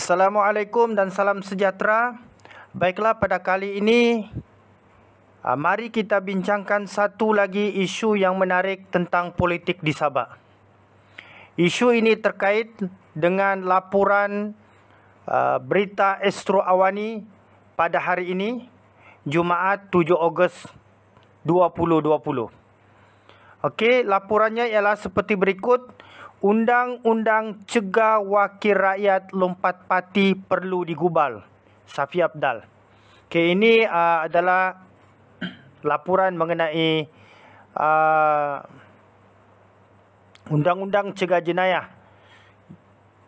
Assalamualaikum dan salam sejahtera. Baiklah pada kali ini ah, mari kita bincangkan satu lagi isu yang menarik tentang politik di Sabah. Isu ini terkait dengan laporan ah, berita Estro Awani pada hari ini Jumaat 7 Ogos 2020. Okey, laporannya ialah seperti berikut. Undang-undang cegah wakil rakyat lompat pati perlu digubal. Safi Abdal. Okay, ini uh, adalah laporan mengenai uh, undang-undang uh, cegah jenayah.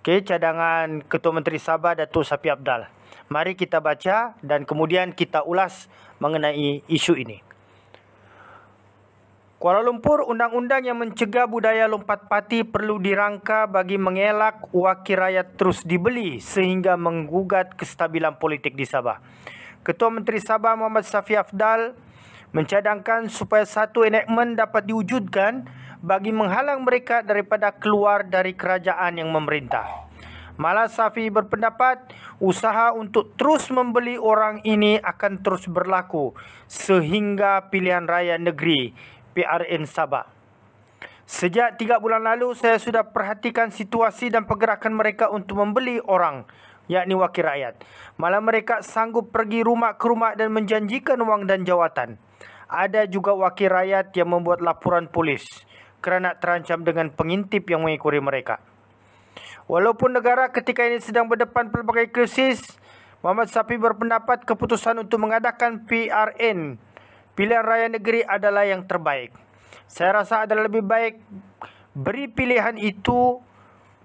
Okay, cadangan Ketua Menteri Sabah Datuk Safi Abdal. Mari kita baca dan kemudian kita ulas mengenai isu ini. Kuala Lumpur, undang-undang yang mencegah budaya lompat pati perlu dirangka bagi mengelak wakil rakyat terus dibeli sehingga menggugat kestabilan politik di Sabah. Ketua Menteri Sabah Muhammad Safi Afdal mencadangkan supaya satu enakmen dapat diwujudkan bagi menghalang mereka daripada keluar dari kerajaan yang memerintah. Malah Safi berpendapat usaha untuk terus membeli orang ini akan terus berlaku sehingga pilihan raya negeri PRN Sabah. Sejak tiga bulan lalu, saya sudah perhatikan situasi dan pergerakan mereka untuk membeli orang, yakni wakil rakyat. Malah mereka sanggup pergi rumah ke rumah dan menjanjikan wang dan jawatan. Ada juga wakil rakyat yang membuat laporan polis kerana terancam dengan pengintip yang mengikuti mereka. Walaupun negara ketika ini sedang berdepan pelbagai krisis, Muhammad Sapi berpendapat keputusan untuk mengadakan PRN pilihan raya negeri adalah yang terbaik. Saya rasa adalah lebih baik beri pilihan itu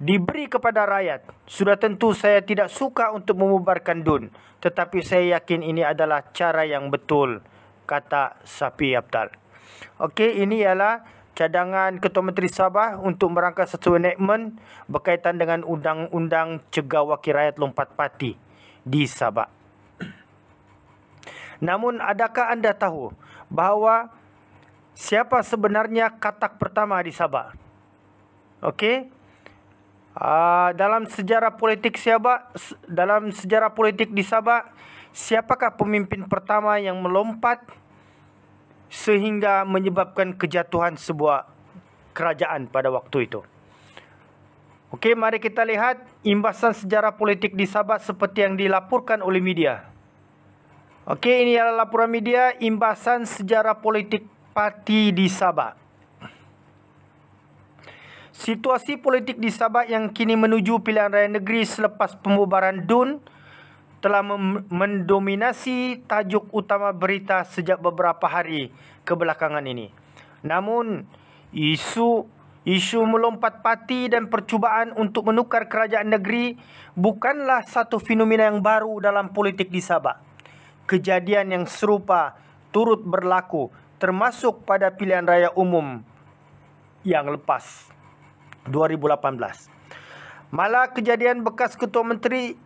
diberi kepada rakyat. Sudah tentu saya tidak suka untuk memubarkan DUN. Tetapi saya yakin ini adalah cara yang betul, kata Sapi Abdal. Okey, ini ialah cadangan Ketua Menteri Sabah untuk merangka satu enakmen berkaitan dengan Undang-Undang Cegah Wakil Rakyat Lompat pati di Sabah. Namun, adakah anda tahu bahawa siapa sebenarnya katak pertama di Sabah. Okey. Uh, ah, dalam sejarah politik Sabah, dalam sejarah politik di Sabah, siapakah pemimpin pertama yang melompat sehingga menyebabkan kejatuhan sebuah kerajaan pada waktu itu. Okey, mari kita lihat imbasan sejarah politik di Sabah seperti yang dilaporkan oleh media. Okey, ini adalah laporan media imbasan sejarah politik parti di Sabah. Situasi politik di Sabah yang kini menuju pilihan raya negeri selepas pembubaran DUN telah mendominasi tajuk utama berita sejak beberapa hari kebelakangan ini. Namun, isu isu melompat parti dan percubaan untuk menukar kerajaan negeri bukanlah satu fenomena yang baru dalam politik di Sabah kejadian yang serupa turut berlaku termasuk pada pilihan raya umum yang lepas 2018. Malah kejadian bekas Ketua Menteri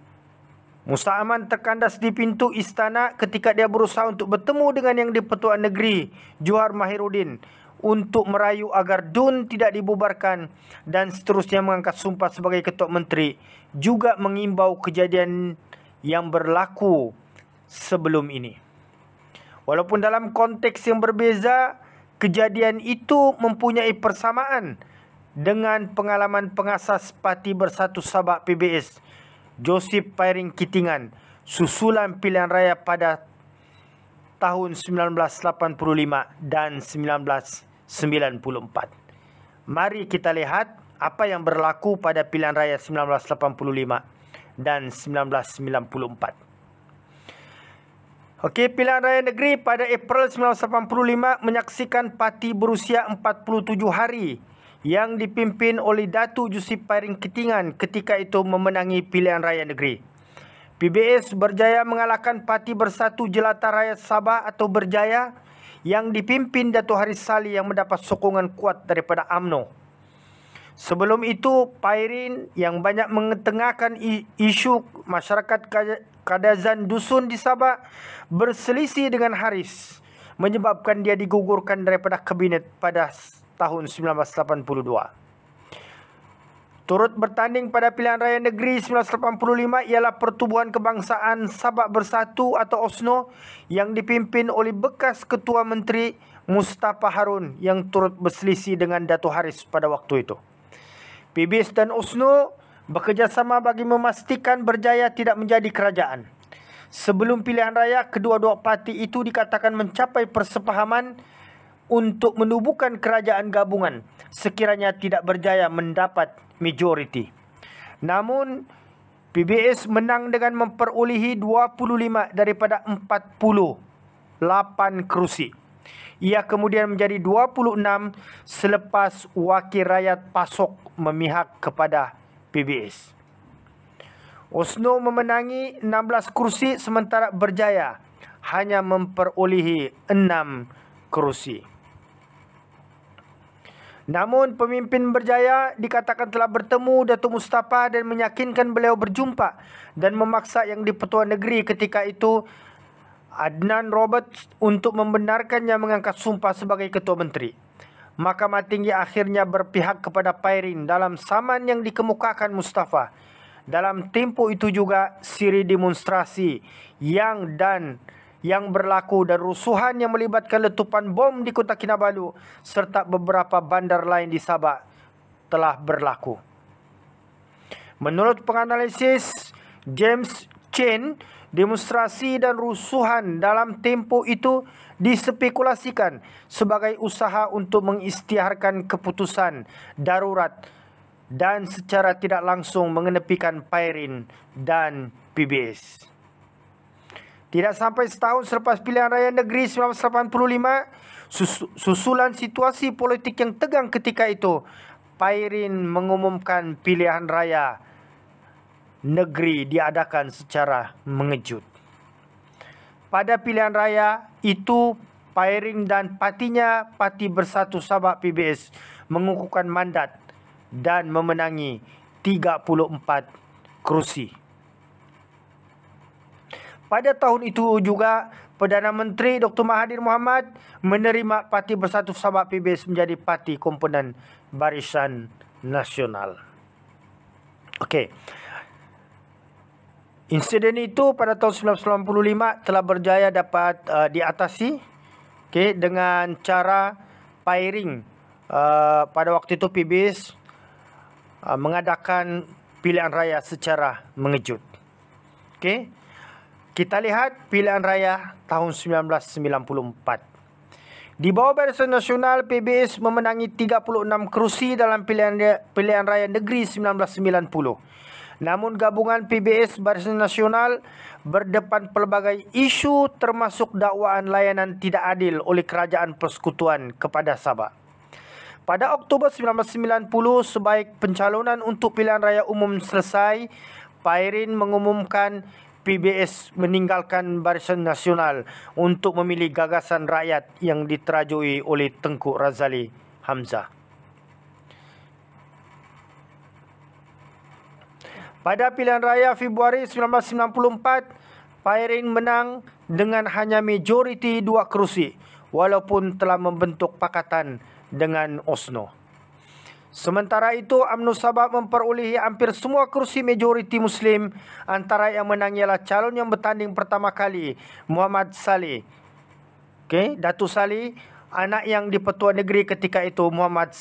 Musa Aman terkandas di pintu istana ketika dia berusaha untuk bertemu dengan yang di-Pertuan Negeri Johar Mahirudin untuk merayu agar DUN tidak dibubarkan dan seterusnya mengangkat sumpah sebagai Ketua Menteri juga mengimbau kejadian yang berlaku sebelum ini. Walaupun dalam konteks yang berbeza, kejadian itu mempunyai persamaan dengan pengalaman pengasas Parti Bersatu Sabah PBS, Joseph Pairing Kitingan, susulan pilihan raya pada tahun 1985 dan 1994. Mari kita lihat apa yang berlaku pada pilihan raya 1985 dan 1994. Okey, pilihan raya negeri pada April 1985 menyaksikan parti berusia 47 hari yang dipimpin oleh Datu Jusip Pairing Ketingan ketika itu memenangi pilihan raya negeri. PBS berjaya mengalahkan Parti Bersatu Jelata raya Sabah atau Berjaya yang dipimpin Datu Haris Sali yang mendapat sokongan kuat daripada AMNO. Sebelum itu, Pairin yang banyak mengetengahkan isu masyarakat Kadazan Dusun di Sabah berselisih dengan Haris menyebabkan dia digugurkan daripada kabinet pada tahun 1982. Turut bertanding pada pilihan raya negeri 1985 ialah Pertubuhan Kebangsaan Sabah Bersatu atau OSNO yang dipimpin oleh bekas Ketua Menteri Mustafa Harun yang turut berselisih dengan Dato' Haris pada waktu itu. Pibis dan Usno bekerjasama bagi memastikan berjaya tidak menjadi kerajaan. Sebelum pilihan raya, kedua-dua parti itu dikatakan mencapai persepahaman untuk menubuhkan kerajaan gabungan sekiranya tidak berjaya mendapat majoriti. Namun, PBS menang dengan memperolehi 25 daripada 48 kerusi. Ia kemudian menjadi 26 selepas wakil rakyat PASOK memihak kepada PBS. Osno memenangi 16 kursi sementara berjaya hanya memperolehi 6 kursi. Namun pemimpin berjaya dikatakan telah bertemu Datuk Mustafa dan menyakinkan beliau berjumpa dan memaksa yang di Pertuan Negeri ketika itu Adnan Roberts untuk membenarkannya mengangkat sumpah sebagai ketua menteri. Mahkamah Tinggi akhirnya berpihak kepada Pairin dalam saman yang dikemukakan Mustafa. Dalam tempo itu juga siri demonstrasi yang dan yang berlaku dan rusuhan yang melibatkan letupan bom di Kota Kinabalu serta beberapa bandar lain di Sabah telah berlaku. Menurut penganalisis James Chen, demonstrasi dan rusuhan dalam tempo itu dispekulasikan sebagai usaha untuk mengistiharkan keputusan darurat dan secara tidak langsung mengenepikan Pairin dan PBS. Tidak sampai setahun selepas pilihan raya negeri 1985, susulan situasi politik yang tegang ketika itu, Pairin mengumumkan pilihan raya negeri diadakan secara mengejut. Pada pilihan raya itu, Pairing dan partinya Parti Bersatu Sabah PBS mengukuhkan mandat dan memenangi 34 kerusi. Pada tahun itu juga, Perdana Menteri Dr. Mahathir Mohamad menerima Parti Bersatu Sabah PBS menjadi parti komponen barisan nasional. Okey. Insiden itu pada tahun 1995 telah berjaya dapat uh, diatasi okay, dengan cara pairing. Uh, pada waktu itu PBS uh, mengadakan pilihan raya secara mengejut. Okay. Kita lihat pilihan raya tahun 1994. Di bawah barisan nasional, PBS memenangi 36 kerusi dalam pilihan raya, pilihan raya negeri 1990. Namun gabungan PBS Barisan Nasional berdepan pelbagai isu termasuk dakwaan layanan tidak adil oleh Kerajaan Persekutuan kepada Sabah. Pada Oktober 1990, sebaik pencalonan untuk pilihan raya umum selesai, Pairin mengumumkan PBS meninggalkan Barisan Nasional untuk memilih gagasan rakyat yang diterajui oleh Tengku Razali Hamzah. Pada pilihan raya Februari 1994, Pairing menang dengan hanya majoriti dua kerusi walaupun telah membentuk pakatan dengan OSNO. Sementara itu, UMNO Sabah memperolehi hampir semua kerusi majoriti Muslim antara yang menang ialah calon yang bertanding pertama kali, Muhammad Saleh. Okay, Datu Saleh, anak yang di Petua Negeri ketika itu, Muhammad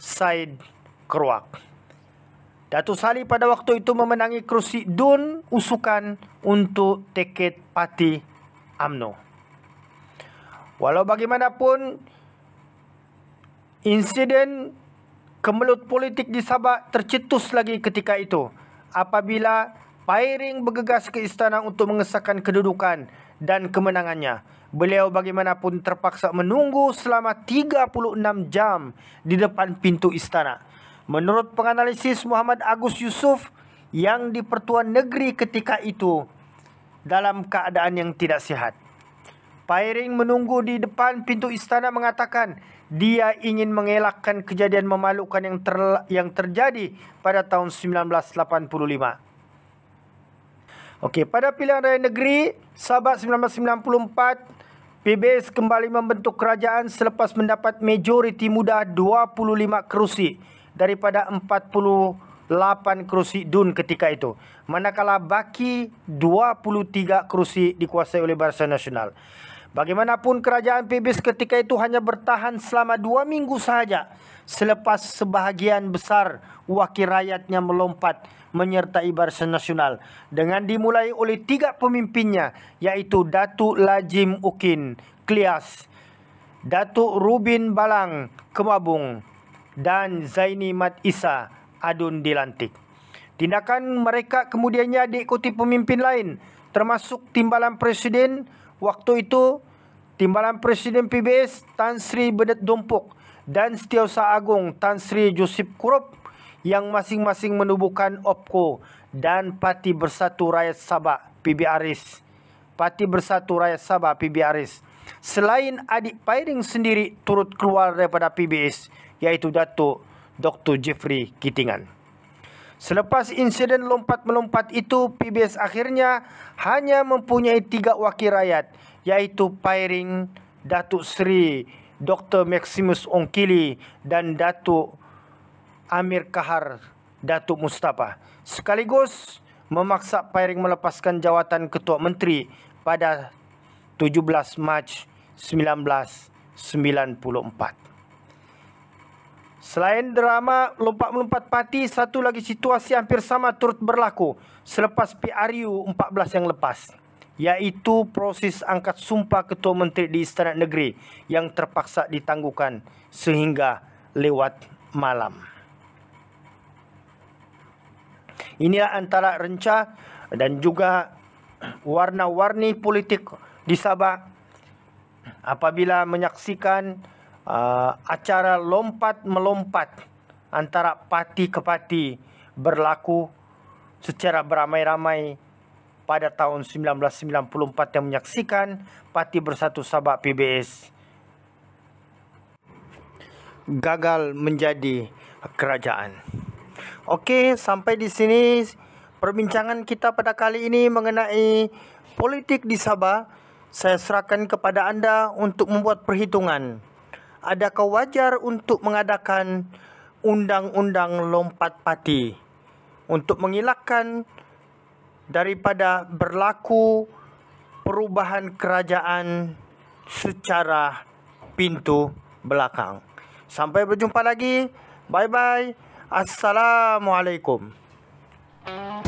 Said Keruak. Datuk Sali pada waktu itu memenangi kerusi DUN usukan untuk tiket parti AMNO. Walau bagaimanapun, insiden kemelut politik di Sabah tercetus lagi ketika itu apabila Pairing bergegas ke istana untuk mengesahkan kedudukan dan kemenangannya. Beliau bagaimanapun terpaksa menunggu selama 36 jam di depan pintu istana. Menurut penganalisis Muhammad Agus Yusuf yang di Pertuan Negeri ketika itu dalam keadaan yang tidak sihat. Pairing menunggu di depan pintu istana mengatakan dia ingin mengelakkan kejadian memalukan yang, ter, yang terjadi pada tahun 1985. Okey, pada pilihan raya negeri Sabah 1994, PBS kembali membentuk kerajaan selepas mendapat majoriti muda 25 kerusi daripada 48 kerusi dun ketika itu. Manakala baki 23 kerusi dikuasai oleh Barisan Nasional. Bagaimanapun kerajaan PBS ketika itu hanya bertahan selama dua minggu sahaja selepas sebahagian besar wakil rakyatnya melompat menyertai Barisan Nasional dengan dimulai oleh tiga pemimpinnya yaitu Datuk Lajim Ukin Klias, Datuk Rubin Balang Kemabung dan Zaini Mat Isa Adun dilantik. Tindakan mereka kemudiannya diikuti pemimpin lain termasuk Timbalan Presiden waktu itu Timbalan Presiden PBS Tan Sri Benet Dompok dan Setiausaha Agong Tan Sri Joseph Kurup yang masing-masing menubuhkan OPKO dan Parti Bersatu Rakyat Sabah PBRS. Parti Bersatu Rakyat Sabah PBRS. Selain adik Pairing sendiri turut keluar daripada PBS, iaitu Datuk Dr. Jeffrey Kitingan. Selepas insiden lompat-melompat itu, PBS akhirnya hanya mempunyai tiga wakil rakyat iaitu Pairing, Datuk Seri, Dr. Maximus Ongkili dan Datuk Amir Kahar, Datuk Mustafa. Sekaligus memaksa Pairing melepaskan jawatan Ketua Menteri pada 17 Mac 1994. Selain drama lompat melompat parti, satu lagi situasi hampir sama turut berlaku selepas PRU 14 yang lepas. Iaitu proses angkat sumpah Ketua Menteri di Istana Negeri yang terpaksa ditangguhkan sehingga lewat malam. Inilah antara rencah dan juga warna-warni politik di Sabah apabila menyaksikan uh, acara lompat melompat antara pati ke pati berlaku secara beramai-ramai pada tahun 1994 yang menyaksikan pati Bersatu Sabah PBS gagal menjadi kerajaan. Okey, sampai di sini perbincangan kita pada kali ini mengenai politik di Sabah. Saya serahkan kepada anda untuk membuat perhitungan adakah wajar untuk mengadakan undang-undang lompat pati untuk mengelakkan daripada berlaku perubahan kerajaan secara pintu belakang. Sampai berjumpa lagi. Bye-bye. Assalamualaikum. Thank you.